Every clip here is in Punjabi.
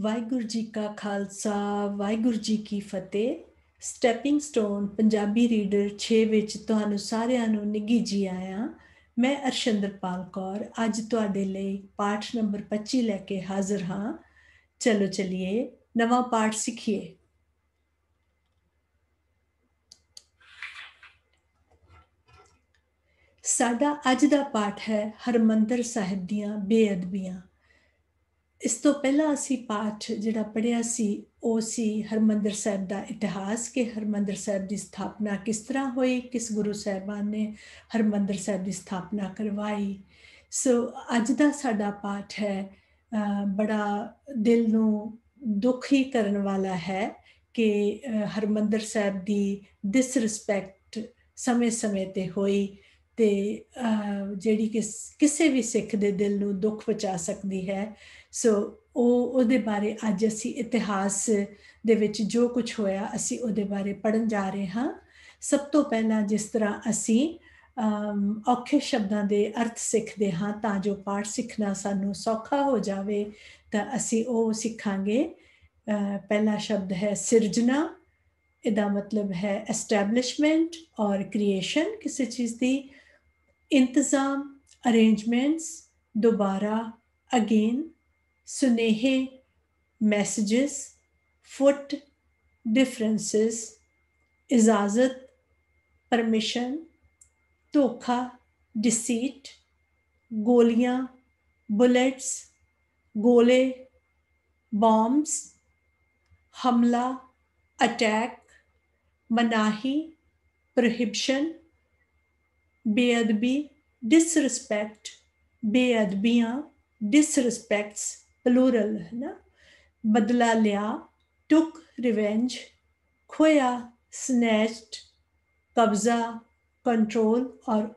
ਵਾਹਿਗੁਰੂ ਜੀ ਕਾ ਖਾਲਸਾ ਵਾਹਿਗੁਰੂ ਜੀ ਕੀ ਫਤਿਹ ਸਟੈਪਿੰਗ ਸਟੋਨ ਪੰਜਾਬੀ ਰੀਡਰ 6 ਵਿੱਚ ਤੁਹਾਨੂੰ ਸਾਰਿਆਂ ਨੂੰ ਨਿੱਗੀ ਜੀ ਆਇਆਂ ਮੈਂ ਅਰਸ਼ੰਦਰਪਾਲ ਕੌਰ ਅੱਜ ਤੁਹਾਡੇ ਲਈ ਪਾਠ ਨੰਬਰ 25 ਲੈ ਕੇ ਹਾਜ਼ਰ ਹਾਂ ਚਲੋ ਚਲਿਏ ਨਵਾਂ ਪਾਠ ਸਿੱਖੀਏ ਸਾਡਾ ਅੱਜ ਦਾ ਪਾਠ ਹੈ ਹਰਮੰਦਰ ਸਾਹਿਬ ਦੀਆਂ ਬੇਅਦਬੀਆਂ ਇਸ ਤੋਂ ਪਹਿਲਾਂ ਅਸੀਂ ਪਾਠ ਜਿਹੜਾ ਪੜਿਆ ਸੀ ਉਹ ਸੀ ਹਰਮੰਦਰ ਸਾਹਿਬ ਦਾ ਇਤਿਹਾਸ ਕਿ ਹਰਮੰਦਰ ਸਾਹਿਬ ਦੀ ਸਥਾਪਨਾ ਕਿਸ ਤਰ੍ਹਾਂ ਹੋਈ ਕਿਸ ਗੁਰੂ ਸਾਹਿਬਾਨ ਨੇ ਹਰਮੰਦਰ ਸਾਹਿਬ ਦੀ ਸਥਾਪਨਾ ਕਰਵਾਈ ਸੋ ਅੱਜ ਦਾ ਸਾਡਾ ਪਾਠ ਹੈ ਬੜਾ ਦਿਲ ਨੂੰ ਦੁਖੀ ਕਰਨ ਵਾਲਾ ਹੈ ਕਿ ਹਰਮੰਦਰ ਸਾਹਿਬ ਦੀ ਡਿਸਰਿਸਪੈਕਟ ਸਮੇਂ-ਸਮੇਂ ਤੇ ਹੋਈ ਤੇ ਜਿਹੜੀ ਕਿ ਕਿਸੇ ਵੀ ਸਿੱਖ ਦੇ ਦਿਲ ਨੂੰ ਦੁੱਖ ਪਹੁੰਚਾ ਸਕਦੀ ਹੈ ਸੋ ਉਹ ਉਹਦੇ ਬਾਰੇ ਅੱਜ ਅਸੀਂ ਇਤਿਹਾਸ ਦੇ ਵਿੱਚ ਜੋ ਕੁਝ ਹੋਇਆ ਅਸੀਂ ਉਹਦੇ ਬਾਰੇ ਪੜਨ ਜਾ ਰਹੇ ਹਾਂ ਸਭ ਤੋਂ ਪਹਿਲਾਂ ਜਿਸ ਤਰ੍ਹਾਂ ਅਸੀਂ ਔਖੇ ਸ਼ਬਦਾਂ ਦੇ ਅਰਥ ਸਿੱਖਦੇ ਹਾਂ ਤਾਂ ਜੋ ਪਾਠ ਸਿੱਖਣਾ ਸਾਨੂੰ ਸੌਖਾ ਹੋ ਜਾਵੇ ਤਾਂ ਅਸੀਂ ਉਹ ਸਿੱਖਾਂਗੇ ਪਹਿਲਾ ਸ਼ਬਦ ਹੈ ਸਿਰਜਣਾ ਇਹਦਾ ਮਤਲਬ ਹੈ ਐਸਟੈਬਲਿਸ਼ਮੈਂਟ ਔਰ ਕ੍ਰੀਏਸ਼ਨ ਕਿਸੇ ਚੀਜ਼ ਦੀ ਇੰਤਜ਼ਾਮ ਅਰੇਂਜਮੈਂਟਸ ਦੁਬਾਰਾ again sunehe messages, foot differences, izazat, permission, tokha, deceit, goliyan, bullets, gole, bombs, hamla, attack, manahi, prohibition, Bayadbi disrespect, Bayadbiya disrespects, plural ਹੈ ਨਾ ਬਦਲਾ ਲਿਆ ਟੁਕ ਰਿਵੈਂਜ ਖੋਇਆ ਸਨੈਚਡ ਕਬਜ਼ਾ ਕੰਟਰੋਲ ਔਰ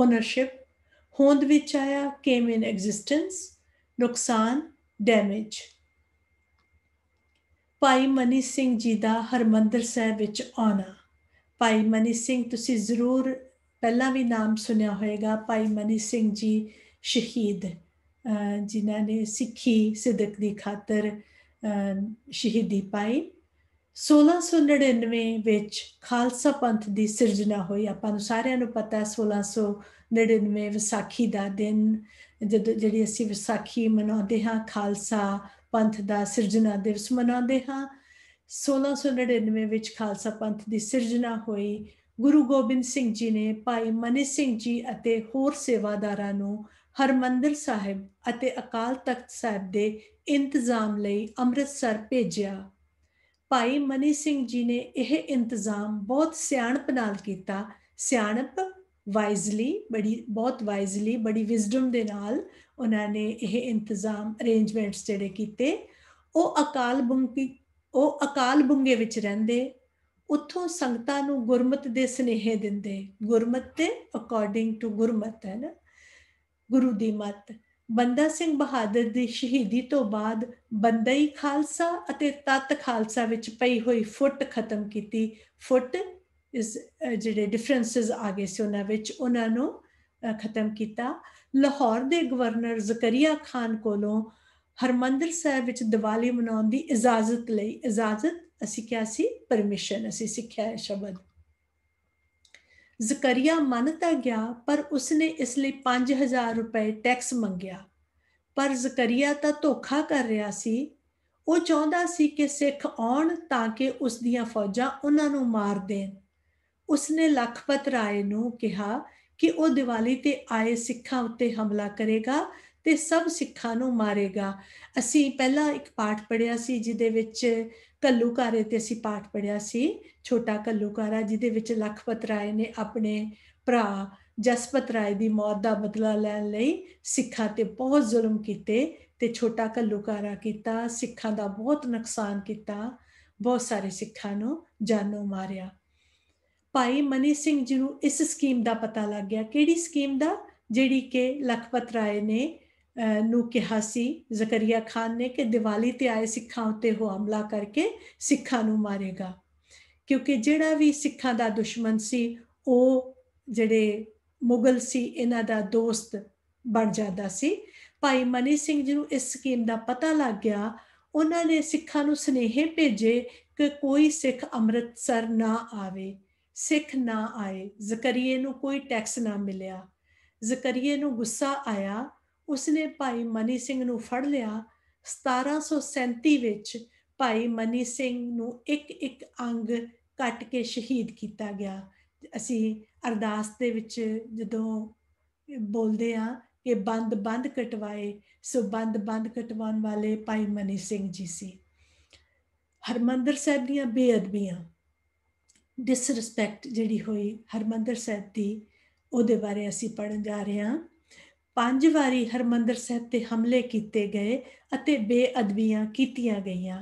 ਓਨਰਸ਼ਿਪ ਹੋਂਦ ਵਿੱਚ ਆਇਆ ਕੇਮ ਇਨ ਐਗਜ਼ਿਸਟੈਂਸ ਨੁਕਸਾਨ ਡੈਮੇਜ ਪਾਈ ਮਨੀ ਸਿੰਘ ਜੀ ਦਾ ਹਰਮੰਦਰ ਸਾਹਿਬ ਵਿੱਚ ਆਉਣਾ ਪਾਈ ਮਨੀ ਸਿੰਘ ਤੁਸੀਂ ਜ਼ਰੂਰ ਪਹਿਲਾਂ ਵੀ ਨਾਮ ਸੁਣਿਆ ਹੋਵੇਗਾ ਪਾਈ ਮਨੀ ਸਿੰਘ ਜੀ ਸ਼ਹੀਦ ਜਿਨ੍ਹਾਂ ਨੇ ਸਿੱਖੀ ਸਿੱਧਕ ਦੀ ਖਾਤਰ ਸ਼ਹੀਦੀ ਪਾਈ 1699 ਵਿੱਚ ਖਾਲਸਾ ਪੰਥ ਦੀ ਸਿਰਜਣਾ ਹੋਈ ਆਪਾਂ ਨੂੰ ਸਾਰਿਆਂ ਨੂੰ ਪਤਾ 1699 ਵਿਸਾਖੀ ਦਾ ਦਿਨ ਜਦੋਂ ਜਿਹੜੀ ਅਸੀਂ ਵਿਸਾਖੀ ਮਨਾਉਂਦੇ ਹਾਂ ਖਾਲਸਾ ਪੰਥ ਦਾ ਸਿਰਜਣਾ ਦਿਵਸ ਮਨਾਉਂਦੇ ਹਾਂ 1699 ਵਿੱਚ ਖਾਲਸਾ ਪੰਥ ਦੀ ਸਿਰਜਣਾ ਹੋਈ ਗੁਰੂ ਗੋਬਿੰਦ ਸਿੰਘ ਜੀ ਨੇ ਭਾਈ ਮਨੀ ਸਿੰਘ ਜੀ ਅਤੇ ਹੋਰ ਸੇਵਾਦਾਰਾਂ ਨੂੰ ਹਰਮੰਦਰ ਸਾਹਿਬ ਅਤੇ ਅਕਾਲ ਤਖਤ ਸਾਹਿਬ ਦੇ ਇੰਤਜ਼ਾਮ ਲਈ ਅੰਮ੍ਰਿਤਸਰ ਭੇਜਿਆ ਭਾਈ ਮਨੀ ਸਿੰਘ ਜੀ ਨੇ ਇਹ ਇੰਤਜ਼ਾਮ ਬਹੁਤ ਸਿਆਣਪ ਨਾਲ ਕੀਤਾ ਸਿਆਣਪ ਵਾਈਜ਼ਲੀ ਬੜੀ ਬਹੁਤ ਵਾਈਜ਼ਲੀ ਬੜੀ ਵਿਜ਼ਡਮ ਦੇ ਨਾਲ ਉਹਨਾਂ ਨੇ ਇਹ ਇੰਤਜ਼ਾਮ ਅਰੇਂਜਮੈਂਟਸ ਜਿਹੜੇ ਕੀਤੇ ਉਹ ਅਕਾਲ ਬੁੰਗੀ ਉਹ ਅਕਾਲ ਬੁੰਗੇ ਵਿੱਚ ਰਹਿੰਦੇ ਉੱਥੋਂ ਸੰਗਤਾਂ ਨੂੰ ਗੁਰਮਤ ਦੇ ਸਨੇਹੇ ਦਿੰਦੇ ਗੁਰਮਤ ਤੇ ਅਕੋਰਡਿੰਗ ਟੂ ਗੁਰਮਤ ਹੈ ਨਾ ਗੁਰੂ ਦੀ ਮੱਤ ਬੰਦਾ ਸਿੰਘ ਬਹਾਦਰ ਦੀ ਸ਼ਹੀਦੀ ਤੋਂ ਬਾਅਦ ਹੀ ਖਾਲਸਾ ਅਤੇ ਤਤ ਖਾਲਸਾ ਵਿੱਚ ਪਈ ਹੋਈ ਫੁੱਟ ਖਤਮ ਕੀਤੀ ਫੁੱਟ ਇਸ ਜਿਹੜੇ ਡਿਫਰੈਂਸਸ ਆਗੇ ਸੀ ਉਹਨਾਂ ਵਿੱਚ ਉਹਨਾਂ ਨੂੰ ਖਤਮ ਕੀਤਾ ਲਾਹੌਰ ਦੇ ਗਵਰਨਰ ਜ਼ਕਰੀਆ ਖਾਨ ਕੋਲੋਂ ਹਰਮੰਦਰ ਸਾਹਿਬ ਵਿੱਚ ਦੀਵਾਲੀ ਮਨਾਉਣ ਦੀ ਇਜਾਜ਼ਤ ਲਈ ਇਜਾਜ਼ਤ ਅਸੀਂ ਕਿਹਾ ਸੀ ਪਰਮਿਸ਼ਨ ਅਸੀਂ ਸਿੱਖਿਆ ਸ਼ਬਦ ਜ਼ਕਰੀਆ ਮੰਨ ਤਾਂ ਗਿਆ ਪਰ ਉਸਨੇ ਇਸ ਲਈ 5000 ਰੁਪਏ ਟੈਕਸ ਮੰਗਿਆ ਪਰ ਜ਼ਕਰੀਆ ਤਾਂ ਧੋਖਾ ਕਰ ਰਿਹਾ ਸੀ ਉਹ ਚਾਹੁੰਦਾ ਸੀ ਕਿ ਸਿੱਖ ਆਉਣ ਤਾਂ ਕਿ ਉਸ ਦੀਆਂ ਫੌਜਾਂ ਉਹਨਾਂ ਨੂੰ ਮਾਰ ਦੇਣ ਉਸਨੇ ਲਖਪਤ ਰਾਏ ਨੂੰ ਕਿਹਾ ਕਿ ਉਹ ਦੀਵਾਲੀ ਤੇ ਆਏ ਸਿੱਖਾਂ ਉੱਤੇ ਹਮਲਾ ਕਰੇਗਾ ਤੇ ਸਭ ਸਿੱਖਾਂ ਨੂੰ ਮਾਰੇਗਾ ਅਸੀਂ ਪਹਿਲਾਂ ਇੱਕ ਪਾਠ ਪੜਿਆ ਸੀ ਜਿਹਦੇ ਵਿੱਚ ਕੱਲੂਕਾਰੇ ਤੇ ਅਸੀਂ ਪਾਠ ਪੜਿਆ ਸੀ ਛੋਟਾ ਕੱਲੂਕਾਰਾ ਜਿਹਦੇ ਵਿੱਚ ਲਖਪਤ ਰਾਏ ਨੇ ਆਪਣੇ ਭਰਾ ਜਸਪਤ ਰਾਏ ਦੀ ਮੌਤ ਦਾ ਬਦਲਾ ਲੈਣ ਲਈ ਸਿੱਖਾਂ ਤੇ ਬਹੁਤ ਜ਼ੁਲਮ ਕੀਤੇ ਤੇ ਛੋਟਾ ਕੱਲੂਕਾਰਾ ਕੀਤਾ ਸਿੱਖਾਂ ਦਾ ਬਹੁਤ ਨੁਕਸਾਨ ਕੀਤਾ ਬਹੁਤ ਸਾਰੇ ਸਿੱਖਾਂ ਨੂੰ ਜਾਨੋ ਮਾਰਿਆ ਭਾਈ ਮਨੀ ਸਿੰਘ ਜੀ ਨੂੰ ਇਸ ਸਕੀਮ ਦਾ ਪਤਾ ਲੱਗ ਗਿਆ ਕਿਹੜੀ ਸਕੀਮ ਦਾ ਜਿਹੜੀ ਕਿ ਲਖਪਤ ਰਾਏ ਨੇ ਨੂੰ ਕਿਹਾ ਸੀ ਜ਼ਕਰੀਆ ਖਾਨ ਨੇ ਕਿ ਦੀਵਾਲੀ ਤੇ ਆਏ ਸਿੱਖਾਂ ਉੱਤੇ ਹੋ ਹਮਲਾ ਕਰਕੇ ਸਿੱਖਾਂ ਨੂੰ ਮਾਰੇਗਾ ਕਿਉਂਕਿ ਜਿਹੜਾ ਵੀ ਸਿੱਖਾਂ ਦਾ ਦੁਸ਼ਮਣ ਸੀ ਉਹ ਜਿਹੜੇ ਮੁਗਲ ਸੀ ਇਹਨਾਂ ਦਾ ਦੋਸਤ ਬਣ ਜਾਂਦਾ ਸੀ ਭਾਈ ਮਨੀ ਸਿੰਘ ਜੀ ਨੂੰ ਇਸ ਸਕੀਮ ਦਾ ਪਤਾ ਲੱਗ ਗਿਆ ਉਹਨਾਂ ਨੇ ਸਿੱਖਾਂ ਨੂੰ ਸਨੇਹੇ ਭੇਜੇ ਕਿ ਕੋਈ ਸਿੱਖ ਅੰਮ੍ਰਿਤਸਰ ਨਾ ਆਵੇ ਸਿੱਖ ਨਾ ਆਏ ਜ਼ਕਰੀਏ ਨੂੰ ਕੋਈ ਟੈਕਸ ਨਾ ਮਿਲਿਆ ਜ਼ਕਰੀਏ ਨੂੰ ਗੁੱਸਾ ਆਇਆ ਉਸਨੇ ਭਾਈ ਮਨੀ ਸਿੰਘ ਨੂੰ ਫੜ ਲਿਆ 1737 ਵਿੱਚ ਭਾਈ ਮਨੀ ਸਿੰਘ ਨੂੰ ਇੱਕ ਇੱਕ ਅੰਗ ਕੱਟ ਕੇ ਸ਼ਹੀਦ ਕੀਤਾ ਗਿਆ ਅਸੀਂ ਅਰਦਾਸ ਦੇ ਵਿੱਚ ਜਦੋਂ ਬੋਲਦੇ ਆ ਕਿ ਬੰਦ ਬੰਦ ਕਟਵਾਏ ਸੋ ਬੰਦ ਬੰਦ ਕਟਵਾਉਣ ਵਾਲੇ ਭਾਈ ਮਨੀ ਸਿੰਘ ਜੀ ਸੀ ਹਰਮੰਦਰ ਸਾਹਿਬ ਦੀਆਂ ਬੇਅਦਬੀਆਂ ਡਿਸਰੈਸਪੈਕਟ ਜਿਹੜੀ ਹੋਈ ਹਰਮੰਦਰ ਸਾਹਿਬ ਦੀ ਉਹਦੇ ਬਾਰੇ ਅਸੀਂ ਪੜਨ ਜਾ ਰਹੇ ਹਾਂ ਪੰਜ ਵਾਰੀ ਹਰਮੰਦਰ ਸਾਹਿਬ ਤੇ ਹਮਲੇ ਕੀਤੇ ਗਏ ਅਤੇ ਬੇਅਦਬੀਆਂ ਕੀਤੀਆਂ ਗਈਆਂ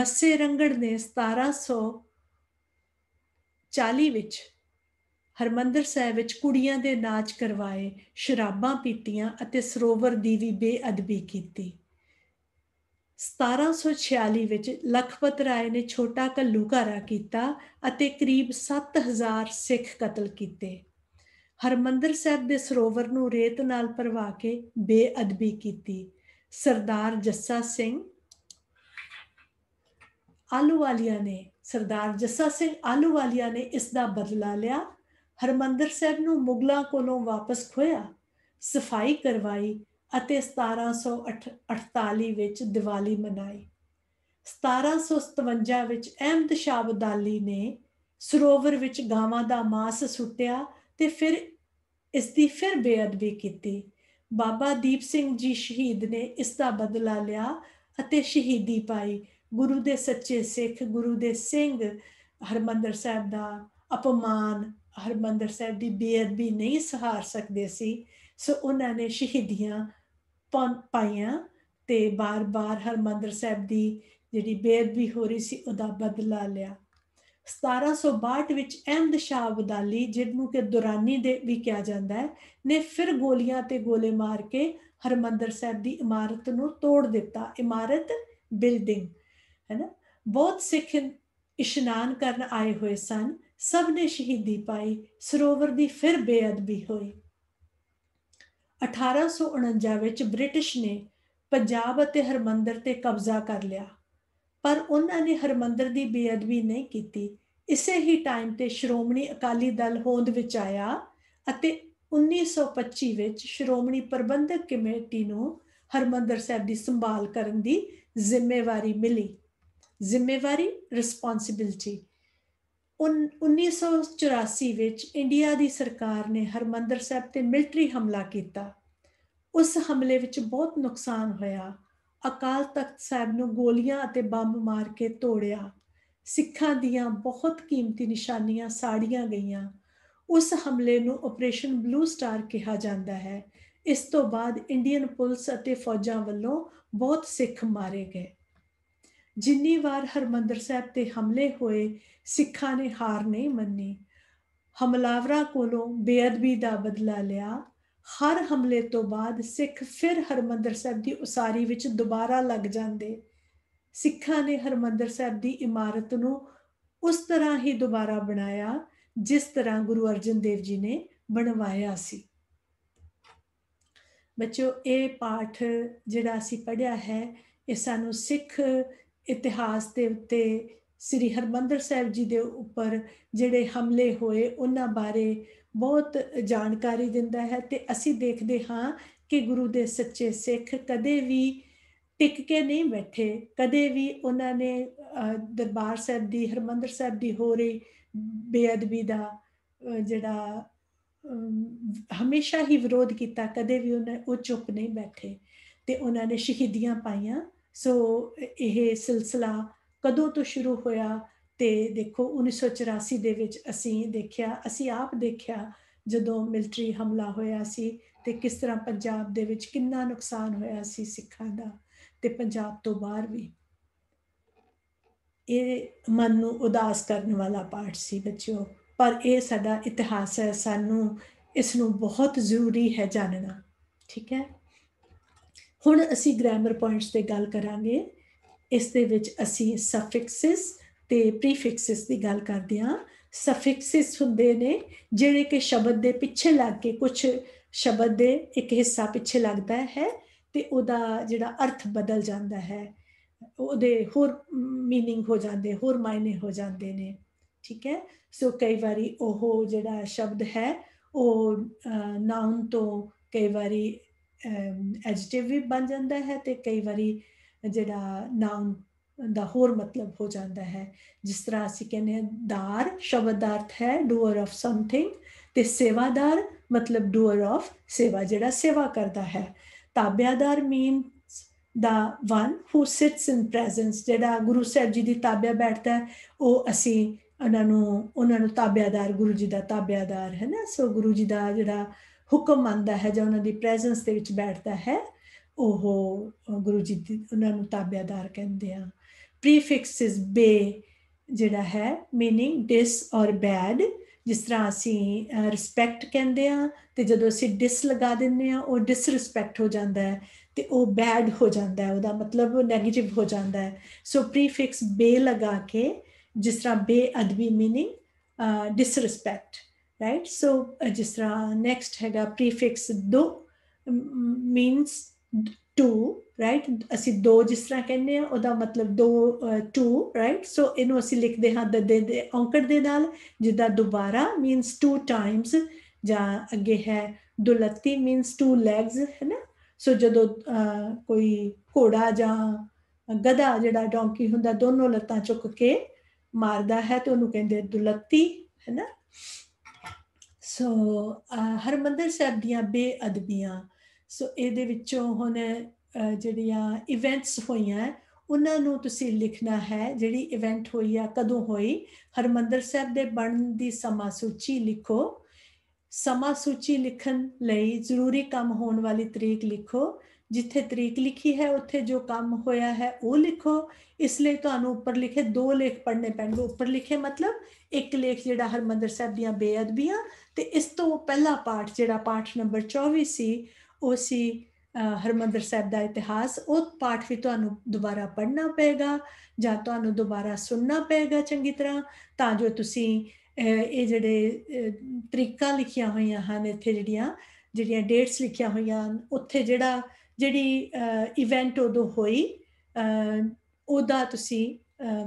ਮੱਸੇ ਰੰਗੜ ਨੇ 1740 ਵਿੱਚ ਹਰਮੰਦਰ ਸਾਹਿਬ ਵਿੱਚ ਕੁੜੀਆਂ ਦੇ ਨਾਚ ਕਰਵਾਏ ਸ਼ਰਾਬਾਂ ਪੀਤੀਆਂ ਅਤੇ ਸਰੋਵਰ ਦੀ ਵੀ ਬੇਅਦਬੀ ਕੀਤੀ 1746 ਵਿੱਚ ਲਖਪਤ ਰਾਏ ਨੇ ਛੋਟਾ ਕੱਲੂਕਾਰਾ ਕੀਤਾ ਅਤੇ ਕਰੀਬ 7000 ਸਿੱਖ ਕਤਲ ਕੀਤੇ ਹਰਮੰਦਰ ਸਾਹਿਬ ਦੇ ਸਰੋਵਰ ਨੂੰ ਰੇਤ ਨਾਲ ਭਰਵਾ ਕੇ ਬੇਅਦਬੀ ਕੀਤੀ ਸਰਦਾਰ ਜੱਸਾ ਸਿੰਘ ਆਲੂ ਨੇ ਸਰਦਾਰ ਜੱਸਾ ਸਿੰਘ ਆਲੂ ਨੇ ਇਸ ਦਾ ਬਦਲਾ ਲਿਆ ਹਰਮੰਦਰ ਸਾਹਿਬ ਨੂੰ ਮੁਗਲਾਂ ਕੋਲੋਂ ਵਾਪਸ ਖੋਇਆ ਸਫਾਈ ਕਰਵਾਈ ਅਤੇ 1748 ਵਿੱਚ ਦੀਵਾਲੀ ਮਨਾਈ 1757 ਵਿੱਚ ਅਹਿਮਦ ਸ਼ਾਹ ਅਬਦਾਲੀ ਨੇ ਸਰੋਵਰ ਵਿੱਚ ਗਾਵਾਂ ਦਾ ਮਾਸ ਸੁੱਟਿਆ ਤੇ ਫਿਰ ਇਸ ਦੀ ਫਿਰ ਬੇਅਦਬੀ ਕੀਤੀ ਬਾਬਾ ਦੀਪ ਸਿੰਘ ਜੀ ਸ਼ਹੀਦ ਨੇ ਇਸ ਦਾ ਬਦਲਾ ਲਿਆ ਅਤੇ ਸ਼ਹੀਦੀ ਪਾਈ ਗੁਰੂ ਦੇ ਸੱਚੇ ਸਿੱਖ ਗੁਰੂ ਦੇ ਸਿੰਘ ਹਰਮੰਦਰ ਸਾਹਿਬ ਦਾ ਅਪਮਾਨ ਹਰਮੰਦਰ ਸਾਹਿਬ ਦੀ ਬੇਅਦਬੀ ਨਹੀਂ ਸਹਾਰ ਸਕਦੇ ਸੀ ਸੋ ਉਹਨਾਂ ਨੇ ਸ਼ਹੀਦੀਆਂ ਪਾਈਆਂ ਤੇ ਬਾਰ-ਬਾਰ ਹਰਮੰਦਰ ਸਾਹਿਬ ਦੀ ਜਿਹੜੀ ਬੇਅਦਬੀ ਹੋ ਰਹੀ ਸੀ ਉਹਦਾ ਬਦਲਾ ਲਿਆ 1762 ਵਿੱਚ ਅਹਿਮਦ ਸ਼ਾਹ ਅਬਦਾਲੀ ਜਿਹਨੂੰ ਕਿ ਦੁਰਾਨੀ ਦੇ ਵੀ ਕਿਹਾ ਜਾਂਦਾ ਹੈ ਨੇ ਫਿਰ ਗੋਲੀਆਂ ਤੇ ਗੋਲੇ ਮਾਰ ਕੇ ਹਰਮੰਦਰ ਸਾਹਿਬ ਦੀ ਇਮਾਰਤ ਨੂੰ ਤੋੜ ਦਿੱਤਾ ਇਮਾਰਤ ਬਿਲਡਿੰਗ ਹੈਨਾ ਬਹੁਤ ਸਿੱਖ ਇਸ਼ਨਾਨ ਕਰਨ ਆਏ ਹੋਏ ਸਨ ਸਭ ਨੇ ਸ਼ਹੀਦੀ ਪਾਈ ਸਰੋਵਰ ਦੀ ਫਿਰ ਬੇਅਦਬੀ ਹੋਈ 1849 ਵਿੱਚ ਬ੍ਰਿਟਿਸ਼ ਨੇ ਪੰਜਾਬ ਅਤੇ ਹਰਮੰਦਰ ਤੇ ਕਬਜ਼ਾ ਕਰ ਲਿਆ ਪਰ ਉਹਨਾਂ ਨੇ ਹਰਮੰਦਰ ਦੀ ਬੇਅਦਬੀ ਨਹੀਂ ਕੀਤੀ ਇਸੇ ਹੀ ਟਾਈਮ ਤੇ ਸ਼੍ਰੋਮਣੀ ਅਕਾਲੀ ਦਲ ਹੋਂਦ ਵਿੱਚ ਆਇਆ ਅਤੇ 1925 ਵਿੱਚ ਸ਼੍ਰੋਮਣੀ ਪ੍ਰਬੰਧਕ ਕਮੇਟੀ ਨੂੰ ਹਰਮੰਦਰ ਸਾਹਿਬ ਦੀ ਸੰਭਾਲ ਕਰਨ ਦੀ ਜ਼ਿੰਮੇਵਾਰੀ ਮਿਲੀ ਜ਼ਿੰਮੇਵਾਰੀ ਰਿਸਪੌਂਸਿਬਿਲਟੀ 1984 ਵਿੱਚ ਇੰਡੀਆ ਦੀ ਸਰਕਾਰ ਨੇ ਹਰਮੰਦਰ ਸਾਹਿਬ ਤੇ ਮਿਲਟਰੀ ਹਮਲਾ ਕੀਤਾ ਉਸ ਹਮਲੇ ਵਿੱਚ ਬਹੁਤ ਨੁਕਸਾਨ ਹੋਇਆ ਅਕਾਲ ਤਖਤ ਸਾਹਿਬ ਨੂੰ ਗੋਲੀਆਂ ਅਤੇ ਬੰਬ ਮਾਰ ਕੇ ਤੋੜਿਆ ਸਿੱਖਾਂ ਦੀਆਂ ਬਹੁਤ ਕੀਮਤੀ ਨਿਸ਼ਾਨੀਆਂ ਸਾੜੀਆਂ ਗਈਆਂ ਉਸ ਹਮਲੇ ਨੂੰ ਆਪਰੇਸ਼ਨ ਬਲੂ ਸਟਾਰ ਕਿਹਾ ਜਾਂਦਾ ਹੈ ਇਸ ਤੋਂ ਬਾਅਦ ਇੰਡੀਅਨ ਪੁਲਿਸ ਅਤੇ ਫੌਜਾਂ ਵੱਲੋਂ ਬਹੁਤ ਸਿੱਖ ਮਾਰੇ ਗਏ ਜਿੰਨੀ ਵਾਰ ਹਰਮੰਦਰ ਸਾਹਿਬ ਤੇ ਹਮਲੇ ਹੋਏ ਸਿੱਖਾਂ ਨੇ ਹਾਰ ਨਹੀਂ ਮੰਨੀ ਹਮਲਾਵਰਾਂ ਕੋਲੋਂ ਬੇਅਦਬੀ ਦਾ ਬਦਲਾ ਲਿਆ ਹਰ ਹਮਲੇ ਤੋਂ ਬਾਅਦ ਸਿੱਖ ਫਿਰ ਹਰਮੰਦਰ ਸਾਹਿਬ ਦੀ ਉਸਾਰੀ ਵਿੱਚ ਦੁਬਾਰਾ ਲੱਗ ਜਾਂਦੇ ਸਿੱਖਾਂ ਨੇ ਹਰਮੰਦਰ ਸਾਹਿਬ ਦੀ ਇਮਾਰਤ ਨੂੰ ਉਸ ਤਰ੍ਹਾਂ ਹੀ ਦੁਬਾਰਾ ਬਣਾਇਆ ਜਿਸ ਤਰ੍ਹਾਂ ਗੁਰੂ ਅਰਜਨ ਦੇਵ ਜੀ ਨੇ ਬਣਵਾਇਆ ਸੀ ਬੱਚੋ ਇਹ ਪਾਠ ਜਿਹੜਾ ਅਸੀਂ ਪੜਿਆ ਹੈ ਇਹ ਸਾਨੂੰ ਸਿੱਖ ਇਤਿਹਾਸ ਦੇ ਉੱਤੇ ਸ੍ਰੀ ਹਰਮੰਦਰ ਸਾਹਿਬ ਜੀ ਦੇ ਉੱਪਰ ਜਿਹੜੇ ਹਮਲੇ ਹੋਏ ਉਹਨਾਂ ਬਾਰੇ ਬਹੁਤ ਜਾਣਕਾਰੀ ਦਿੰਦਾ ਹੈ ਤੇ ਅਸੀਂ ਦੇਖਦੇ ਹਾਂ ਕਿ ਗੁਰੂ ਦੇ ਸੱਚੇ ਸਿੱਖ ਕਦੇ ਵੀ ਟਿਕ ਕੇ ਨਹੀਂ ਬੈਠੇ ਕਦੇ ਵੀ ਉਹਨਾਂ ਨੇ ਦਰਬਾਰ ਸਾਹਿਬ ਦੀ ਹਰਮੰਦਰ ਸਾਹਿਬ ਦੀ ਹੋ ਰਹੀ ਬੇਅਦਬੀ ਦਾ ਜਿਹੜਾ ਹਮੇਸ਼ਾ ਹੀ ਵਿਰੋਧ ਕੀਤਾ ਕਦੇ ਵੀ ਉਹਨਾਂ ਉਹ ਚੁੱਪ ਨਹੀਂ ਬੈਠੇ ਤੇ ਉਹਨਾਂ ਨੇ ਸ਼ਹੀਦੀਆਂ ਪਾਈਆਂ ਸੋ ਇਹ ਸਿਲਸਿਲਾ ਕਦੋਂ ਤੋਂ ਸ਼ੁਰੂ ਹੋਇਆ ਤੇ ਦੇਖੋ 1984 ਦੇ ਵਿੱਚ ਅਸੀਂ ਦੇਖਿਆ ਅਸੀਂ ਆਪ ਦੇਖਿਆ ਜਦੋਂ ਮਿਲਟਰੀ ਹਮਲਾ ਹੋਇਆ ਸੀ ਤੇ ਕਿਸ ਤਰ੍ਹਾਂ ਪੰਜਾਬ ਦੇ ਵਿੱਚ ਕਿੰਨਾ ਨੁਕਸਾਨ ਹੋਇਆ ਸੀ ਸਿੱਖਾਂ ਦਾ ਤੇ ਪੰਜਾਬ ਤੋਂ ਬਾਹਰ ਵੀ ਇਹ ਮਨ ਨੂੰ ਉਦਾਸ ਕਰਨ ਵਾਲਾ ਪਾਠ ਸੀ ਬੱਚਿਓ ਪਰ ਇਹ ਸਾਡਾ ਇਤਿਹਾਸ ਹੈ ਸਾਨੂੰ ਇਸ ਨੂੰ ਬਹੁਤ ਜ਼ਰੂਰੀ ਹੈ ਜਾਣਨਾ ਠੀਕ ਹੈ ਹੁਣ ਅਸੀਂ ਗ੍ਰਾਮਰ ਪੁਆਇੰਟਸ ਤੇ ਗੱਲ ਕਰਾਂਗੇ ਇਸ ਦੇ ਵਿੱਚ ਅਸੀਂ ਸਫਿਕਸਸ ਤੇ ਪ੍ਰੀਫਿਕਸਸ ਦੀ ਗੱਲ ਕਰਦੇ ਹਾਂ ਸਫਿਕਸਸ ਹੁੰਦੇ ਨੇ ਜਿਹੜੇ ਕਿ ਸ਼ਬਦ ਦੇ ਪਿੱਛੇ ਲੱਗ ਕੇ ਕੁਝ ਸ਼ਬਦ ਦੇ ਇੱਕ ਹਿੱਸਾ ਪਿੱਛੇ ਲੱਗਦਾ ਹੈ ਤੇ ਉਹਦਾ ਜਿਹੜਾ ਅਰਥ ਬਦਲ ਜਾਂਦਾ ਹੈ ਉਹਦੇ ਹੋਰ मीनिंग ਹੋ ਜਾਂਦੇ ਹੋਰ ਮਾਇਨੇ ਹੋ ਜਾਂਦੇ ਨੇ ਠੀਕ ਹੈ ਸੋ ਕਈ ਵਾਰੀ ਉਹ ਜਿਹੜਾ ਸ਼ਬਦ ਹੈ ਉਹ ਨਾਉਨ ਤੋਂ ਕਈ ਵਾਰੀ ਐਡਜੈਕਟਿਵ ਵੀ ਬਣ ਜਾਂਦਾ ਹੈ ਤੇ ਕਈ ਵਾਰੀ ਜਿਹੜਾ ਨਾਉਨ ਦਾ ਹੋਰ ਮਤਲਬ ਹੋ ਜਾਂਦਾ ਹੈ ਜਿਸ ਤਰ੍ਹਾਂ ਅਸੀਂ ਕਹਿੰਦੇ ਹਾਂ ਦਾਰ ਸ਼ਬਦ ਦਾ ਅਰਥ ਹੈ ਡੂਅਰ ਆਫ ਸਮਥਿੰਗ ਤੇ ਸੇਵਾਦਾਰ ਮਤਲਬ ਡੂਅਰ ਆਫ ਸੇਵਾ ਜਿਹੜਾ ਸੇਵਾ ਕਰਦਾ ਹੈ ਤਾਬਿਆਦਾਰ ਮੀਨ ਦਾ ਵਨ ਹੂ ਸਿਟਸ ਇਨ ਪ੍ਰੈਜ਼ੈਂਸ ਜਿਹੜਾ ਗੁਰੂ ਸਾਹਿਬ ਜੀ ਦੀ ਤਾਬਿਆ ਬੈਠਦਾ ਹੈ ਉਹ ਅਸੀਂ ਉਹਨਾਂ ਨੂੰ ਉਹਨਾਂ ਨੂੰ ਤਾਬਿਆਦਾਰ ਗੁਰੂ ਜੀ ਦਾ ਤਾਬਿਆਦਾਰ ਹੈ ਨਾ ਸੋ ਗੁਰੂ ਜੀ ਦਾ ਜਿਹੜਾ ਹੁਕਮ ਮੰਨਦਾ ਹੈ ਜਾਂ ਉਹਨਾਂ ਦੀ ਪ੍ਰੈਜ਼ੈਂਸ ਦੇ ਵਿੱਚ ਬੈਠਦਾ ਹੈ ਉਹ ਗੁਰੂ ਜੀ ਦੀ ਉਹਨਾਂ ਨੂੰ ਤਾਬਿਆਦਾਰ ਕਹਿੰਦੇ ਆ ਪ੍ਰੀਫਿਕਸਿਸ ਬੇ ਜਿਹੜਾ ਹੈ मीनिंग ਡਿਸ অর ਬੈਡ ਜਿਸ ਤਰ੍ਹਾਂ ਅਸੀਂ ਰਿਸਪੈਕਟ ਕਹਿੰਦੇ ਆ ਤੇ ਜਦੋਂ ਅਸੀਂ ਡਿਸ ਲਗਾ ਦਿੰਨੇ ਆ ਉਹ ਡਿਸਰਿਸਪੈਕਟ ਹੋ ਜਾਂਦਾ ਹੈ ਤੇ ਉਹ ਬੈਡ ਹੋ ਜਾਂਦਾ ਹੈ ਉਹਦਾ ਮਤਲਬ 네ਗੇਟਿਵ ਹੋ ਜਾਂਦਾ ਹੈ ਸੋ ਪ੍ਰੀਫਿਕਸ ਬੇ ਲਗਾ ਕੇ ਜਿਸ ਤਰ੍ਹਾਂ ਬੇਅਦਬੀ मीनिंग ਡਿਸਰਿਸਪੈਕਟ ਰਾਈਟ ਸੋ ਜਿਸ ਤਰ੍ਹਾਂ ਨੈਕਸਟ ਹੈਗਾ ਪ੍ਰੀਫਿਕਸ ਦੋ ਮੀਨਸ 2 ਰਾਈਟ ਅਸੀਂ ਦੋ ਜਿਸ ਤਰ੍ਹਾਂ ਕਹਿੰਦੇ ਆ ਉਹਦਾ ਮਤਲਬ ਦੋ 2 ਰਾਈਟ ਸੋ ਇਹਨੂੰ ਅਸੀਂ ਲਿਖਦੇ ਹਾਂ ਦਦੇ ਦੇ ਔਂਕੜ ਦੇ ਨਾਲ ਜਿੱਦਾਂ ਦੁਬਾਰਾ ਮੀਨਸ ਟੂ ਟਾਈਮਸ ਜਾਂ ਅੱਗੇ ਹੈ ਦੁਲੱਤੀ ਮੀਨਸ ਟੂ ਲੈਗਸ ਹੈ ਨਾ ਸੋ ਜਦੋਂ ਕੋਈ ਘੋੜਾ ਜਾਂ ਗਧਾ ਜਿਹੜਾ ਡੌਂਕੀ ਹੁੰਦਾ ਦੋਨੋਂ ਲੱਤਾਂ ਚੁੱਕ ਕੇ ਮਾਰਦਾ ਹੈ ਤੇ ਉਹਨੂੰ ਕਹਿੰਦੇ ਦੁਲੱਤੀ ਹੈ ਨਾ ਸੋ ਹਰਮੰਦਰ ਸਾਹਿਬ ਦੀਆਂ ਬੇਅਦਬੀਆਂ ਸੋ ਇਹਦੇ ਵਿੱਚੋਂ ਹੁਣ ਜਿਹੜੀਆਂ ਇਵੈਂਟਸ ਹੋਈਆਂ ਉਹਨਾਂ ਨੂੰ ਤੁਸੀਂ ਲਿਖਣਾ ਹੈ ਜਿਹੜੀ ਇਵੈਂਟ ਹੋਈ ਆ ਕਦੋਂ ਹੋਈ ਹਰਮੰਦਰ ਸਾਹਿਬ ਦੇ ਬਣਨ ਦੀ ਸਮਾਂ ਸੂਚੀ ਲਿਖੋ ਸਮਾਂ ਸੂਚੀ ਲਿਖਣ ਲਈ ਜ਼ਰੂਰੀ ਕੰਮ ਹੋਣ ਵਾਲੀ ਤਰੀਕ ਲਿਖੋ ਜਿੱਥੇ ਤਰੀਕ ਲਿਖੀ ਹੈ ਉੱਥੇ ਜੋ ਕੰਮ ਹੋਇਆ ਹੈ ਉਹ ਲਿਖੋ ਇਸ ਲਈ ਤੁਹਾਨੂੰ ਉੱਪਰ ਲਿਖੇ ਦੋ ਲੇਖ ਪੜਨੇ ਪੈਣਗੇ ਉੱਪਰ ਲਿਖੇ ਮਤਲਬ ਇੱਕ ਲੇਖ ਜਿਹੜਾ ਹਰਮੰਦਰ ਸਾਹਿਬ ਦੀਆਂ ਬੇਅਦਬੀਆਂ ਤੇ ਇਸ ਤੋਂ ਪਹਿਲਾ ਪਾਠ ਜਿਹੜਾ ਪਾਠ ਨੰਬਰ 24 ਸੀ ਉਹ ਸੀ ਹਰਮੰਦਰ ਸਾਹਿਬ ਦਾ ਇਤਿਹਾਸ ਉਹ ਪਾਠ ਵੀ ਤੁਹਾਨੂੰ ਦੁਬਾਰਾ ਪੜ੍ਹਨਾ ਪਏਗਾ ਜਾਂ ਤੁਹਾਨੂੰ ਦੁਬਾਰਾ ਸੁਣਨਾ ਪਏਗਾ ਚੰਗੀ ਤਰ੍ਹਾਂ ਤਾਂ ਜੋ ਤੁਸੀਂ ਇਹ ਜਿਹੜੇ ਤਰੀਕਾ ਲਿਖਿਆ ਹੋਇਆ ਹਨ ਇੱਥੇ ਜਿਹੜੀਆਂ ਜਿਹੜੀਆਂ ਡੇਟਸ ਲਿਖਿਆ ਹੋਇਆ ਹਨ ਉੱਥੇ ਜਿਹੜਾ ਜਿਹੜੀ ਇਵੈਂਟ ਉਦੋਂ ਹੋਈ ਉਹਦਾ ਤੁਸੀਂ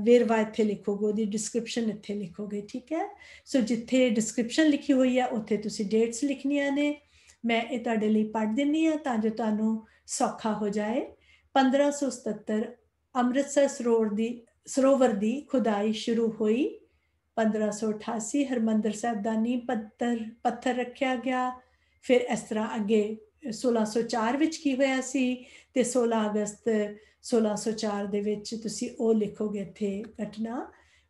ਵੇਰਵਾ ਇੱਥੇ ਲਿਖੋਗੇ ਉਹਦੀ ਡਿਸਕ੍ਰਿਪਸ਼ਨ ਇੱਥੇ ਲਿਖੋਗੇ ਠੀਕ ਹੈ ਸੋ ਜਿੱਥੇ ਡਿਸਕ੍ਰਿਪਸ਼ਨ ਲਿਖੀ ਹੋਈ ਹੈ ਉੱਥੇ ਤੁਸੀਂ ਡੇਟਸ ਲਿਖਣੀਆਂ ਨੇ ਮੈਂ ਇਹ ਤੁਹਾਡੇ ਲਈ ਪੜ੍ਹ ਦਿੰਨੀ ਆ ਤਾਂ ਜੋ ਤੁਹਾਨੂੰ ਸੌਖਾ ਹੋ ਜਾਏ 1577 ਅੰਮ੍ਰਿਤਸਰ ਸਰੋਵਰ ਦੀ ਸਰੋਵਰ ਦੀ ਖੁਦਾਈ ਸ਼ੁਰੂ ਹੋਈ 1588 ਹਰਮੰਦਰ ਸਾਹਿਬ ਦਾ ਨੀਂਹ ਪੱਥਰ ਪੱਥਰ ਰੱਖਿਆ ਗਿਆ ਫਿਰ ਇਸ ਤਰ੍ਹਾਂ ਅੱਗੇ 1604 ਵਿੱਚ ਕੀ ਹੋਇਆ ਸੀ ਤੇ 16 ਅਗਸਤ 1604 ਦੇ ਵਿੱਚ ਤੁਸੀਂ ਉਹ ਲਿਖੋਗੇ ਇੱਥੇ ਘਟਨਾ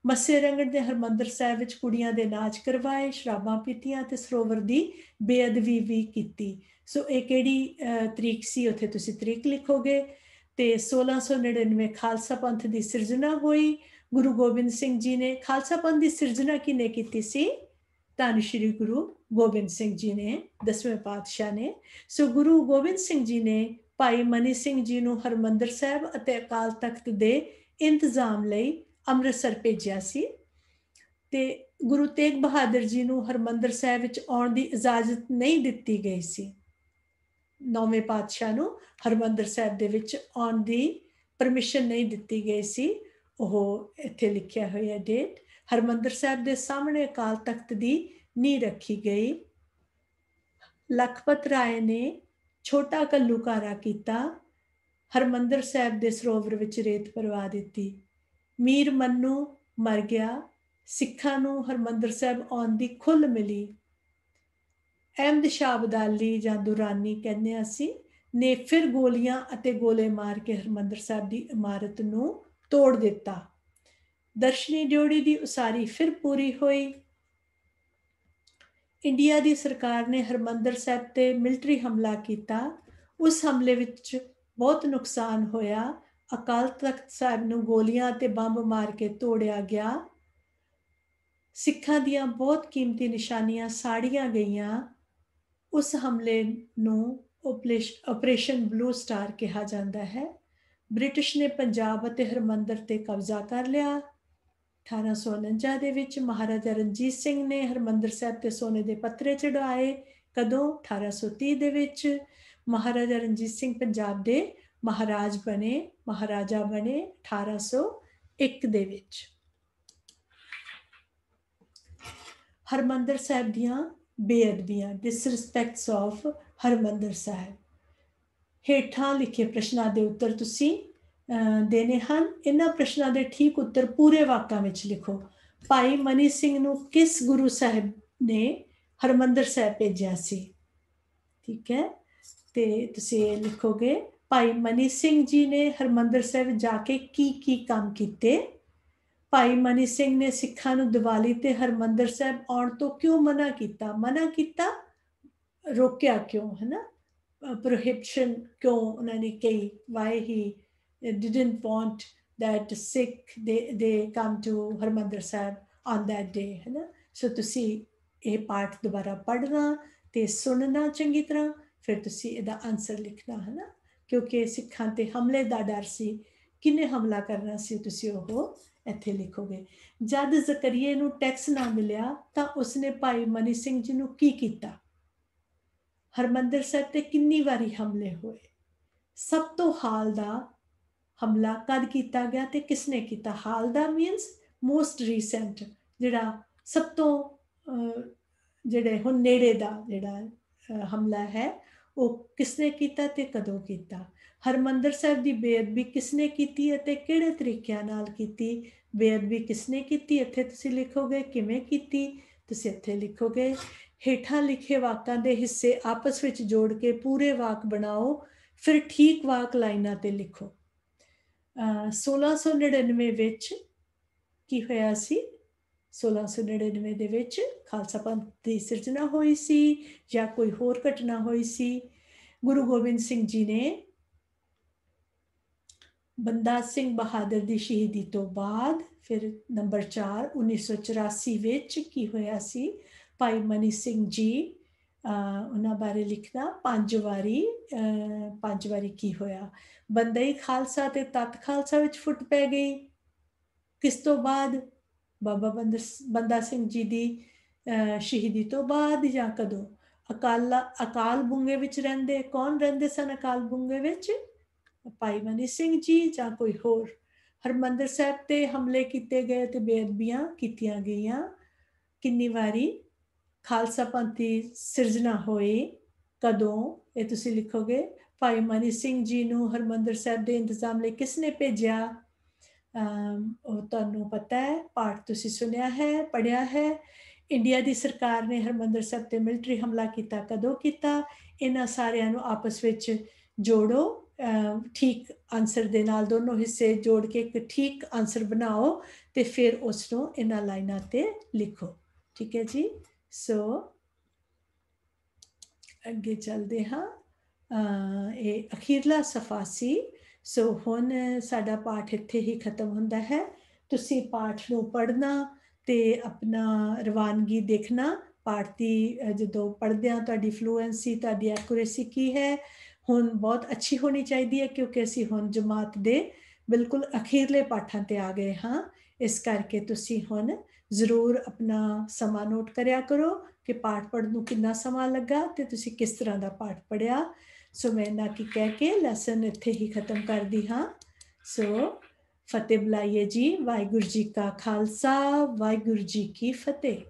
ਮੱਸੇ ਰੰਗੜ ਦੇ ਹਰਮੰਦਰ ਸਾਹਿਬ ਵਿੱਚ ਕੁੜੀਆਂ ਦੇ ਨਾਚ ਕਰਵਾਏ ਸ਼ਰਾਬਾਂ ਪੀਤੀਆਂ ਤੇ ਸਰੋਵਰ ਦੀ ਬੇਅਦਬੀ ਵੀ ਕੀਤੀ ਸੋ ਇਹ ਕਿਹੜੀ ਤਰੀਕ ਸੀ ਉੱਥੇ ਤੁਸੀਂ ਤਰੀਕ ਲਿਖੋਗੇ ਤੇ 1699 ਖਾਲਸਾ ਪੰਥ ਦੀ ਸਿਰਜਣਾ ਹੋਈ ਗੁਰੂ ਗੋਬਿੰਦ ਸਿੰਘ ਜੀ ਨੇ ਖਾਲਸਾ ਪੰਥ ਦੀ ਸਿਰਜਣਾ ਕਿਨੇ ਕੀਤੀ ਸੀ ਤਾਂ ਸ਼੍ਰੀ ਗੁਰੂ ਗੋਬਿੰਦ ਸਿੰਘ ਜੀ ਨੇ ਦਸਵੇਂ ਪਾਤਸ਼ਾਹ ਨੇ ਸੋ ਗੁਰੂ ਗੋਬਿੰਦ ਸਿੰਘ ਜੀ ਨੇ ਭਾਈ ਮਨੀ ਸਿੰਘ ਜੀ ਨੂੰ ਹਰਮੰਦਰ ਸਾਹਿਬ ਅਤੇ ਅਕਾਲ ਤਖਤ ਦੇ ਇੰਤਜ਼ਾਮ ਲਈ ਅੰਮ੍ਰਿਤਸਰ ਭੇਜਿਆ ਸੀ ਤੇ ਗੁਰੂ ਤੇਗ ਬਹਾਦਰ ਜੀ ਨੂੰ ਹਰਮੰਦਰ ਸਾਹਿਬ ਵਿੱਚ ਆਉਣ ਦੀ ਇਜਾਜ਼ਤ ਨਹੀਂ ਦਿੱਤੀ ਗਈ ਸੀ ਨੌਵੇਂ ਪਾਤਸ਼ਾਹ ਨੂੰ ਹਰਮੰਦਰ ਸਾਹਿਬ ਦੇ ਵਿੱਚ ਆਉਣ ਦੀ ਪਰਮਿਸ਼ਨ ਨਹੀਂ ਦਿੱਤੀ ਗਈ ਸੀ ਉਹ ਇੱਥੇ ਲਿਖਿਆ ਹੋਇਆ ਡੇਟ ਹਰਮੰਦਰ ਸਾਹਿਬ ਦੇ ਸਾਹਮਣੇ ਅਕਾਲ ਤਖਤ ਦੀ ਨੀ ਰੱਖੀ ਗਈ ਲਖਪਤ ਰਾਏ ਨੇ ਛੋਟਾ ਕੱਲੂਕਾਰਾ ਕੀਤਾ ਹਰਮੰਦਰ ਸਾਹਿਬ ਦੇ ਸਰੋਵਰ ਵਿੱਚ ਰੇਤ ਪਰਵਾ ਦਿੱਤੀ ਮੀਰ ਮੰਨੂ ਮਰ ਗਿਆ ਸਿੱਖਾਂ ਨੂੰ ਹਰਮੰਦਰ ਸਾਹਿਬ ਆਉਣ ਦੀ ਖੁੱਲ ਮਿਲੀ ਅਹਿਮਦ ਸ਼ਾਹ ਬਦਾਲੀ ਜਾਂ ਦੁਰਾਨੀ ਕਹਿੰਦੇ ਅਸੀਂ ਸੀ ਨੇ ਫਿਰ ਗੋਲੀਆਂ ਅਤੇ ਗੋਲੇ ਮਾਰ ਕੇ ਹਰਮੰਦਰ ਸਾਹਿਬ ਦੀ ਇਮਾਰਤ ਨੂੰ ਤੋੜ ਦਿੱਤਾ ਦਰਸ਼ਨੀ ਜੋੜੀ ਦੀ ਉਸਾਰੀ ਫਿਰ ਪੂਰੀ ਹੋਈ ਇੰਡੀਆ ਦੀ ਸਰਕਾਰ ਨੇ ਹਰਮੰਦਰ ਸਾਹਿਬ ਤੇ ਮਿਲਟਰੀ ਹਮਲਾ ਕੀਤਾ ਉਸ ਹਮਲੇ ਵਿੱਚ ਬਹੁਤ ਨੁਕਸਾਨ ਹੋਇਆ ਅਕਾਲ ਤਖਤ ਸਾਹਿਬ ਨੂੰ ਗੋਲੀਆਂ ਤੇ ਬੰਬ ਮਾਰ ਕੇ ਤੋੜਿਆ ਗਿਆ ਸਿੱਖਾਂ ਦੀਆਂ ਬਹੁਤ ਕੀਮਤੀ ਨਿਸ਼ਾਨੀਆਂ ਸਾੜੀਆਂ ਗਈਆਂ ਉਸ ਹਮਲੇ ਨੂੰ ਆਪਰੇਸ਼ਨ ਬਲੂ ਸਟਾਰ ਕਿਹਾ ਜਾਂਦਾ ਹੈ ਬ੍ਰਿਟਿਸ਼ ਨੇ ਪੰਜਾਬ ਅਤੇ ਹਰਮੰਦਰ ਤੇ ਕਬਜ਼ਾ ਕਰ ਲਿਆ 1849 ਦੇ ਵਿੱਚ ਮਹਾਰਾਜਾ ਰਣਜੀਤ ਸਿੰਘ ਨੇ ਹਰਮੰਦਰ ਸਾਹਿਬ ਤੇ ਸੋਨੇ ਦੇ ਪੱਤਰੇ ਚੜਾਏ ਕਦੋਂ 1830 ਦੇ ਵਿੱਚ ਮਹਾਰਾਜਾ ਰਣਜੀਤ ਸਿੰਘ ਪੰਜਾਬ ਦੇ ਮਹਾਰਾਜ ਬਣੇ ਮਹਾਰਾਜਾ ਬਣੇ 1801 ਦੇ ਵਿੱਚ ਹਰਮੰਦਰ ਸਾਹਿਬ ਦੀਆਂ ਬੇਅਦਬੀਆਂ ਡਿਸਰੈਸਪੈਕਟਸ ਆਫ ਹਰਮੰਦਰ ਸਾਹਿਬ ਹੇਠਾਂ ਲਿਖੇ ਪ੍ਰਸ਼ਨਾਂ ਦੇ ਉੱਤਰ ਤੁਸੀਂ ਦੇਨੇ ਹਨ ਇਹਨਾਂ ਪ੍ਰਸ਼ਨਾਂ ਦੇ ਠੀਕ ਉੱਤਰ ਪੂਰੇ ਵਾਕਾਂ ਵਿੱਚ ਲਿਖੋ ਭਾਈ ਮਨੀ ਸਿੰਘ ਨੂੰ ਕਿਸ ਗੁਰੂ ਸਾਹਿਬ ਨੇ ਹਰਮੰਦਰ ਸਾਹਿਬ ਭੇਜਿਆ ਸੀ ਠੀਕ ਹੈ ਤੇ ਤੁਸੀਂ ਇਹ ਲਿਖੋਗੇ ਭਾਈ ਮਨੀ ਸਿੰਘ ਜੀ ਨੇ ਹਰਮੰਦਰ ਸਾਹਿਬ ਜਾ ਕੇ ਕੀ ਕੀ ਕੰਮ ਕੀਤੇ ਭਾਈ ਮਨੀ ਸਿੰਘ ਨੇ ਸਿੱਖਾਂ ਨੂੰ ਦੀਵਾਲੀ ਤੇ ਹਰਮੰਦਰ ਸਾਹਿਬ ਆਉਣ ਤੋਂ ਕਿਉਂ ਮਨਾ ਕੀਤਾ ਮਨਾ ਕੀਤਾ ਰੋਕਿਆ ਕਿਉਂ ਹੈ ਨਾ ਪ੍ਰੋਹਿਬਿਸ਼ਨ ਕਿਉਂ ਉਹਨਾਂ ਨੇ ਕਹੀ why he didn't want that Sikh ਦੇ ਦੇ come to Harmandar Sahib on that day ਹੈ ਨਾ ਸੋ ਤੁਸੀਂ ਇਹ ਪਾਠ ਦੁਬਾਰਾ ਪੜ੍ਹਨਾ ਤੇ ਸੁਣਨਾ ਚੰਗੀ ਤਰ੍ਹਾਂ ਫਿਰ ਤੁਸੀਂ ਇਹਦਾ ਆਨਸਰ ਲਿਖਣਾ ਹੈ ਨਾ ਕਿਉਂਕਿ ਸਿੱਖਾਂ ਤੇ ਹਮਲੇ ਦਾ ਡਰ ਸੀ ਕਿਨੇ ਹਮਲਾ ਕਰਨਾ ਸੀ ਤੁਸੀਂ ਉਹ ਇੱਥੇ ਲਿਖੋਗੇ ਜਦ ਜ਼ਕਰੀਏ ਨੂੰ ਟੈਕਸ ਨਾ ਮਿਲਿਆ ਤਾਂ ਉਸਨੇ ਭਾਈ ਮਨੀ ਸਿੰਘ ਜੀ ਨੂੰ ਕੀ ਕੀਤਾ ਹਰਮੰਦਰ ਸਾਹਿਬ ਤੇ ਕਿੰਨੀ ਵਾਰੀ ਹਮਲੇ ਹੋਏ ਸਭ ਤੋਂ ਹਾਲ ਦਾ ਹਮਲਾ ਕਦ ਕੀਤਾ ਗਿਆ ਤੇ ਕਿਸਨੇ ਕੀਤਾ ਹਾਲ ਦਾ ਮੀਨਸ ਮੋਸਟ ਰੀਸੈਂਟ ਜਿਹੜਾ ਸਭ ਤੋਂ ਜਿਹੜੇ ਹੁਣ ਨੇੜੇ ਦਾ ਜਿਹੜਾ ਹਮਲਾ ਹੈ ਉਹ ਕਿਸਨੇ ਕੀਤਾ ਤੇ ਕਦੋਂ ਕੀਤਾ ਹਰਮੰਦਰ ਸਾਹਿਬ ਦੀ ਬੇਅਦਬੀ ਕਿਸਨੇ ਕੀਤੀ ਅਤੇ ਕਿਹੜੇ ਤਰੀਕਿਆਂ ਨਾਲ ਕੀਤੀ ਬੇਅਦਬੀ ਕਿਸਨੇ ਕੀਤੀ ਇੱਥੇ ਤੁਸੀਂ ਲਿਖੋਗੇ ਕਿਵੇਂ ਕੀਤੀ ਤੁਸੀਂ ਇੱਥੇ ਲਿਖੋਗੇ ਹੇਠਾਂ ਲਿਖੇ ਵਾਕਾਂ ਦੇ ਹਿੱਸੇ ਆਪਸ ਵਿੱਚ ਜੋੜ ਕੇ ਪੂਰੇ ਵਾਕ ਬਣਾਓ ਫਿਰ ਠੀਕ ਵਾਕ ਲਾਈਨਾਂ ਤੇ ਲਿਖੋ 1699 ਵਿੱਚ ਕੀ ਹੋਇਆ ਸੀ 1699 ਦੇ ਵਿੱਚ ਖਾਲਸਾ ਪੰਥ ਦੀ ਸਿਰਜਣਾ ਹੋਈ ਸੀ ਜਾਂ ਕੋਈ ਹੋਰ ਘਟਨਾ ਹੋਈ ਸੀ ਗੁਰੂ ਗੋਬਿੰਦ ਸਿੰਘ ਜੀ ਨੇ ਬੰਦਾ ਸਿੰਘ ਬਹਾਦਰ ਦੀ ਸ਼ਹੀਦੀ ਤੋਂ ਬਾਅਦ ਫਿਰ ਨੰਬਰ 4 1984 ਵਿੱਚ ਕੀ ਹੋਇਆ ਸੀ ਭਾਈ ਮਨੀ ਸਿੰਘ ਜੀ ਉਹਨਾਂ ਬਾਰੇ ਲਿਖਣਾ ਪੰਜ ਵਾਰੀ ਪੰਜ ਵਾਰੀ ਕੀ ਹੋਇਆ ਬੰਦਈ ਖਾਲਸਾ ਤੇ ਤਤ ਖਾਲਸਾ ਵਿੱਚ ਫੁੱਟ ਪੈ ਗਈ ਕਿਸ ਤੋਂ ਬਾਅਦ ਬਾਬਾ ਬੰਦਾ ਸਿੰਘ ਜੀ ਦੀ ਸ਼ਹੀਦੀ ਤੋਂ ਬਾਅਦ ਜਾਂ ਕਦੋਂ ਅਕਾਲ ਅਕਾਲ ਬੁੰਗੇ ਵਿੱਚ ਰਹਿੰਦੇ ਕੌਣ ਰਹਿੰਦੇ ਸਨ ਅਕਾਲ ਬੁੰਗੇ ਵਿੱਚ ਭਾਈ ਮਨੀ ਸਿੰਘ ਜੀ ਜਾਂ ਕੋਈ ਹੋਰ ਹਰਮੰਦਰ ਸਾਹਿਬ ਤੇ ਹਮਲੇ ਕੀਤੇ ਗਏ ਤੇ ਬੇਅਦਬੀਆਂ ਕੀਤੀਆਂ ਗਈਆਂ ਕਿੰਨੀ ਵਾਰੀ ਖਾਲਸਾ ਪੰਥ ਦੀ ਸਿਰਜਣਾ ਹੋਈ ਕਦੋਂ ਇਹ ਤੁਸੀਂ ਲਿਖੋਗੇ ਭਾਈ ਮਨੀ ਸਿੰਘ ਜੀ ਨੂੰ ਹਰਮੰਦਰ ਸਾਹਿਬ ਦੇ ਇੰਤਜ਼ਾਮ ਲਈ ਕਿਸ ਨੇ ਭੇਜਿਆ ਉਹ ਤੁਹਾਨੂੰ ਪਤਾ ਹੈ ਪਾਠ ਤੁਸੀਂ ਸੁਣਿਆ ਹੈ ਪੜਿਆ ਹੈ ਇੰਡੀਆ ਦੀ ਸਰਕਾਰ ਨੇ ਹਰਮੰਦਰ ਸਾਹਿਬ ਤੇ ਮਿਲਟਰੀ ਹਮਲਾ ਕੀਤਾ ਕਦੋਂ ਕੀਤਾ ਇਹਨਾਂ ਸਾਰਿਆਂ ਨੂੰ ਆਪਸ ਵਿੱਚ ਜੋੜੋ ਠੀਕ ਆਨਸਰ ਦੇ ਨਾਲ ਦੋਨੋਂ ਹਿੱਸੇ ਜੋੜ ਕੇ ਇੱਕ ਠੀਕ ਆਨਸਰ ਬਣਾਓ ਤੇ ਫਿਰ ਉਸ ਨੂੰ ਇਹਨਾਂ ਲਾਈਨਾਂ ਤੇ ਲਿਖੋ ਠੀਕ ਹੈ ਜੀ ਸੋ ਅੱਗੇ ਚੱਲਦੇ ਹਾਂ ਇਹ ਅਖੀਰਲਾ ਸਫਾ ਸੀ ਸੋ ਹੁਣ ਸਾਡਾ ਪਾਠ ਇੱਥੇ ਹੀ ਖਤਮ ਹੁੰਦਾ ਹੈ ਤੁਸੀਂ ਪਾਠ ਨੂੰ ਪੜਨਾ ਤੇ ਆਪਣਾ ਰਵਾਨਗੀ ਦੇਖਣਾ ਪਾਠ ਦੀ ਜਦੋਂ ਪੜਦੇ ਆ ਤੁਹਾਡੀ ਫਲੂਐਂਸੀ ਤੁਹਾਡੀ ਐਕੂਰੇਸੀ ਕੀ ਹੈ ਹੁਣ ਬਹੁਤ ਅੱਛੀ ਹੋਣੀ ਚਾਹੀਦੀ ਹੈ ਕਿਉਂਕਿ ਅਸੀਂ ਹੁਣ ਜਮਾਤ ਦੇ ਬਿਲਕੁਲ ਅਖੀਰਲੇ ਪਾਠਾਂ ਤੇ ਆ ਗਏ ਹਾਂ ਇਸ ਕਰਕੇ ਤੁਸੀਂ ਹੁਣ ਜ਼ਰੂਰ ਆਪਣਾ ਸਮਾਂ ਨੋਟ ਕਰਿਆ ਕਰੋ ਕਿ ਪਾਠ ਪੜਨ ਨੂੰ ਕਿੰਨਾ ਸਮਾਂ ਲੱਗਾ ਤੇ ਤੁਸੀਂ ਕਿਸ ਤਰ੍ਹਾਂ ਦਾ ਪਾਠ ਪੜਿਆ ਸੋ ਮੈਂ ਨਾ ਕੀ ਕਹਿ ਕੇ ਲੈਸਨ ਇੱਥੇ ਹੀ ਖਤਮ ਕਰਦੀ ਹਾਂ ਸੋ ਫਤਿਹ ਬਲਾਈਏ ਜੀ ਵਾਹਿਗੁਰੂ ਜੀ ਕਾ ਖਾਲਸਾ ਵਾਹਿਗੁਰੂ ਜੀ ਕੀ ਫਤਿਹ